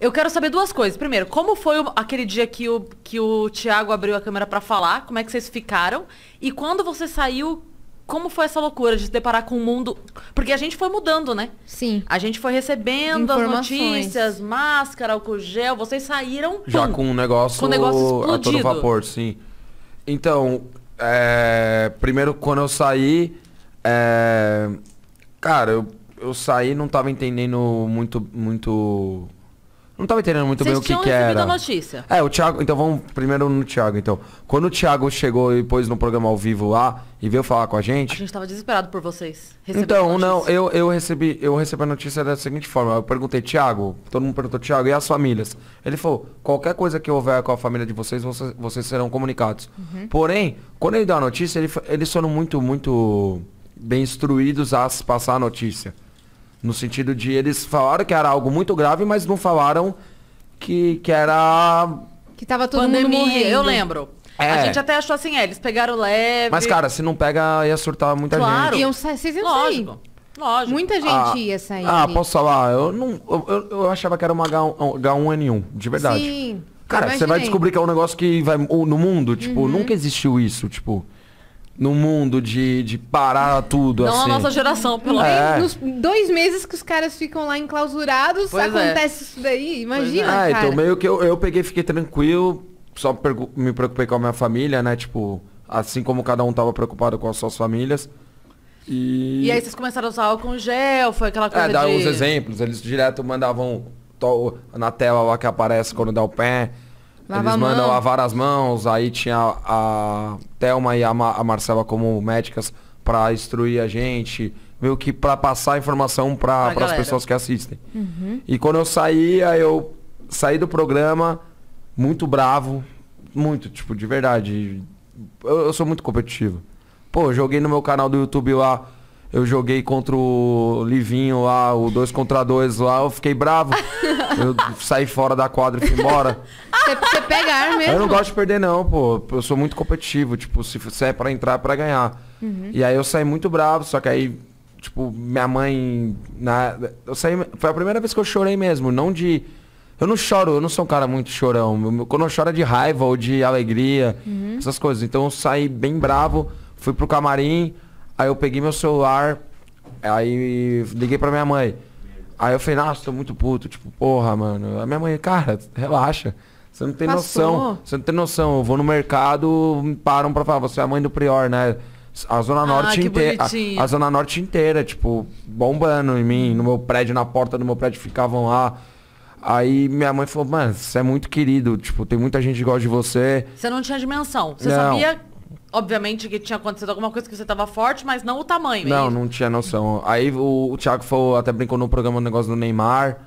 Eu quero saber duas coisas. Primeiro, como foi o, aquele dia que o, que o Thiago abriu a câmera para falar? Como é que vocês ficaram? E quando você saiu, como foi essa loucura de se deparar com o mundo? Porque a gente foi mudando, né? Sim. A gente foi recebendo as notícias, máscara, álcool gel. Vocês saíram... Pum, Já com um negócio, com negócio explodido. a todo vapor, sim. Então, é, primeiro quando eu saí... É, cara, eu, eu saí não tava entendendo muito... muito não tava entendendo muito Vocês bem o que, que era. a notícia. É, o Thiago. Então vamos primeiro no Thiago, então. Quando o Thiago chegou e pôs no programa ao vivo lá e veio falar com a gente. A gente tava desesperado por vocês. Então, não, eu, eu recebi, eu recebi a notícia da seguinte forma. Eu perguntei, Thiago, todo mundo perguntou, Thiago, e as famílias? Ele falou, qualquer coisa que houver com a família de vocês, vocês, vocês serão comunicados. Uhum. Porém, quando ele dá a notícia, ele, eles foram muito, muito bem instruídos a passar a notícia. No sentido de eles falaram que era algo muito grave, mas não falaram que, que era. Que tava todo Pandemia, mundo morrendo. Eu lembro. É. A gente até achou assim, é, eles pegaram leve. Mas, cara, se não pega, ia surtar muita claro. gente. claro Vocês iam Lógico. sair. Lógico. Muita ah, gente ah, ia sair. Ah, posso falar? Eu, não, eu, eu achava que era uma H1, n 1 de verdade. Sim. Cara, você vai descobrir que é um negócio que vai no mundo, tipo, uhum. nunca existiu isso, tipo no mundo de, de parar tudo. Não assim. a nossa geração, pelo menos. É. dois meses que os caras ficam lá enclausurados, pois é. acontece é. isso daí. É. Imagina. É. então meio que eu, eu peguei, fiquei tranquilo, só me preocupei com a minha família, né? Tipo, assim como cada um tava preocupado com as suas famílias. E, e aí vocês começaram a usar álcool gel, foi aquela é, coisa. É, dar de... uns exemplos, eles direto mandavam na tela lá que aparece quando dá o pé. Lava Eles mandam lavar as mãos, aí tinha a Thelma e a, Ma a Marcela como médicas para instruir a gente, meio que para passar informação para as pessoas que assistem. Uhum. E quando eu saía, eu saí do programa muito bravo, muito, tipo, de verdade. Eu, eu, sou muito competitivo. Pô, joguei no meu canal do YouTube lá, eu joguei contra o Livinho lá, o 2 contra 2 lá, eu fiquei bravo. Eu saí fora da quadra e fui embora. Você pegar mesmo. Eu não gosto de perder, não, pô. Eu sou muito competitivo. Tipo, se, se é pra entrar, é pra ganhar. Uhum. E aí eu saí muito bravo, só que aí, tipo, minha mãe. Na, eu saí. Foi a primeira vez que eu chorei mesmo, não de. Eu não choro, eu não sou um cara muito chorão. Quando eu choro é de raiva ou de alegria, uhum. essas coisas. Então eu saí bem bravo, fui pro camarim, aí eu peguei meu celular, aí liguei pra minha mãe. Aí eu falei, nossa, tô muito puto. Tipo, porra, mano. A minha mãe, cara, relaxa. Você não tem Passou. noção. Você não tem noção. Eu vou no mercado, me param pra falar, você é a mãe do Prior, né? A Zona ah, Norte ah, inteira. A, Zona Norte inteira, tipo, bombando em mim, no meu prédio, na porta do meu prédio ficavam lá. Aí minha mãe falou, mano, você é muito querido, tipo, tem muita gente que gosta de você. Você não tinha dimensão. Você não. sabia Obviamente que tinha acontecido alguma coisa que você tava forte, mas não o tamanho. Não, mesmo. não tinha noção. Aí o, o Thiago foi, até brincou no programa do negócio do Neymar,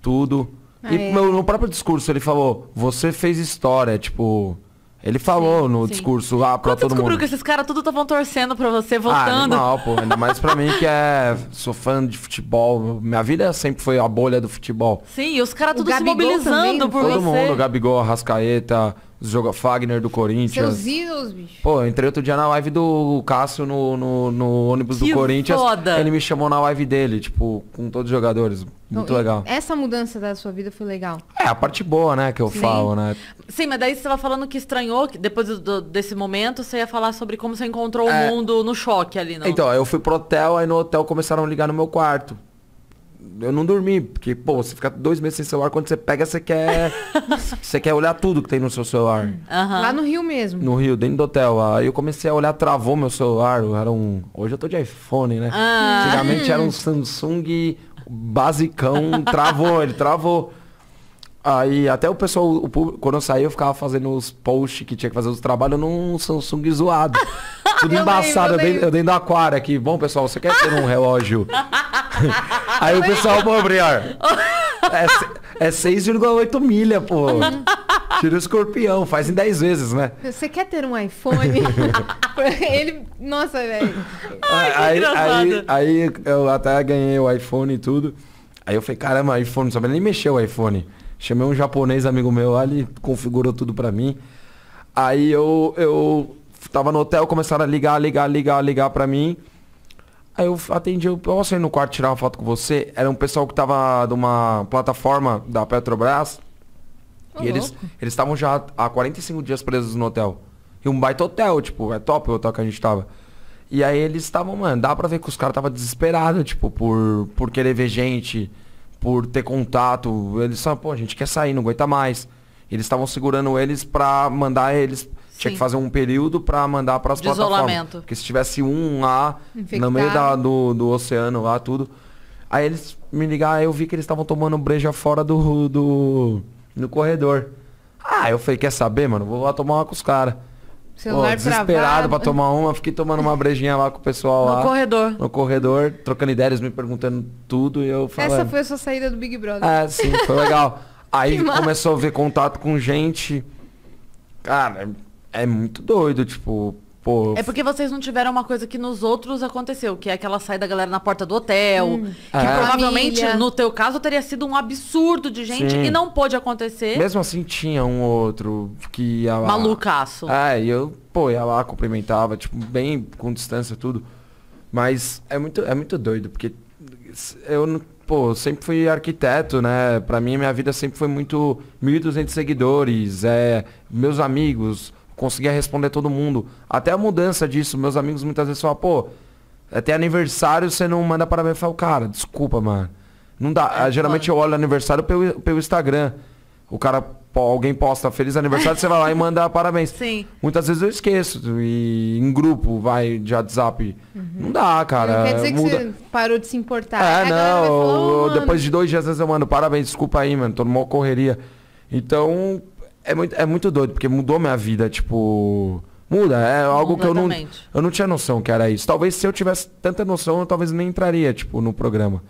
tudo. Ah, e é. meu, no próprio discurso ele falou, você fez história, tipo. Ele falou sim, no sim. discurso ah, pra todo mundo. descobriu que esses caras tudo estavam torcendo pra você, ah, votando? Ah, não pô. Ainda mais pra mim que é... Sou fã de futebol. Minha vida sempre foi a bolha do futebol. Sim, e os caras tudo Gabigol se mobilizando também, por todo você. Todo mundo, Gabigol, Rascaeta, Joga Fagner do Corinthians. Seus ídolos, bicho. Pô, eu entrei outro dia na live do Cássio no, no, no ônibus que do Corinthians. Foda. Ele me chamou na live dele, tipo, com todos os jogadores. Muito então, legal. Essa mudança da sua vida foi legal. É, a parte boa, né, que eu Sim. falo, né? Sim, mas daí você estava falando que estranhou, que depois do, desse momento, você ia falar sobre como você encontrou é... o mundo no choque ali, não? Então, eu fui pro hotel, aí no hotel começaram a ligar no meu quarto eu não dormi, porque, pô, você fica dois meses sem celular, quando você pega, você quer. você quer olhar tudo que tem no seu celular. Uhum. Lá no Rio mesmo. No Rio, dentro do hotel. Aí eu comecei a olhar, travou meu celular. Era um. Hoje eu tô de iPhone, né? Ah. Antigamente era um Samsung basicão, travou, ele travou. Aí até o pessoal, o público, quando eu saí, eu ficava fazendo os posts que tinha que fazer os trabalhos num Samsung zoado. Tudo eu embaçado, lembro, eu, eu, dentro, eu dentro do aquário aqui. Bom, pessoal, você quer ter um relógio Aí o pessoal, pô, Briar. É, é 6,8 milha, pô. Tira o escorpião, faz em 10 vezes, né? Você quer ter um iPhone? Ele. Nossa, velho. Ah, aí, aí, aí eu até ganhei o iPhone e tudo. Aí eu falei, caramba, iPhone, não sabia nem mexer o iPhone. Chamei um japonês amigo meu ali configurou tudo pra mim. Aí eu, eu tava no hotel, começaram a ligar, ligar, ligar, ligar pra mim. Aí eu atendi, eu posso ir no quarto tirar uma foto com você? Era um pessoal que tava de uma plataforma da Petrobras. Oh, e eles eles estavam já há 45 dias presos no hotel. E um baita hotel, tipo, é top o hotel que a gente tava. E aí eles estavam, mano, dá pra ver que os caras estavam desesperados, tipo, por, por querer ver gente, por ter contato. Eles são, pô, a gente quer sair, não aguenta mais. Eles estavam segurando eles pra mandar eles tinha Sim. que fazer um período para mandar para as plataformas. Isolamento. Porque se tivesse um lá Infectado. no meio da, do, do oceano lá, tudo. Aí eles me ligaram, aí eu vi que eles estavam tomando breja fora do, do no corredor. Ah, eu falei, quer saber, mano? Vou lá tomar uma com os caras. Pô, desesperado pra tomar uma, fiquei tomando uma brejinha lá com o pessoal no lá. No corredor. No corredor, trocando ideias, me perguntando tudo e eu falei. Essa foi a sua saída do Big Brother. É, sim, foi legal. Aí começou a ver contato com gente. Cara, é muito doido, tipo, pô. É porque vocês não tiveram uma coisa que nos outros aconteceu, que é aquela saída da galera na porta do hotel, hum. que é. provavelmente, Família. no teu caso, teria sido um absurdo de gente Sim. e não pôde acontecer. Mesmo assim, tinha um outro que ia lá. Malucaço. É, e eu, pô, ia lá, cumprimentava, tipo, bem com distância tudo. Mas é muito, é muito doido, porque eu pô, sempre fui arquiteto, né? Pra mim, minha vida sempre foi muito 1.200 seguidores, é, meus amigos, conseguia responder todo mundo. Até a mudança disso, meus amigos muitas vezes falam, pô, até aniversário você não manda parabéns. Eu falo, cara, desculpa, mano. Não dá. É, geralmente mano. eu olho aniversário pelo, pelo Instagram. O cara, alguém posta feliz aniversário, você vai lá e manda parabéns. Sim. Muitas vezes eu esqueço. E em grupo, vai de WhatsApp. Uhum. Não dá, cara. Não quer dizer Muda. que você parou de se importar. É, não. Falar, oh, depois de dois dias, às vezes eu mando parabéns, desculpa aí, mano. Tô numa correria. Então, é muito, é muito doido, porque mudou minha vida, tipo. Muda, é algo que eu não, eu não tinha noção que era isso. Talvez se eu tivesse tanta noção, eu talvez nem entraria, tipo, no programa.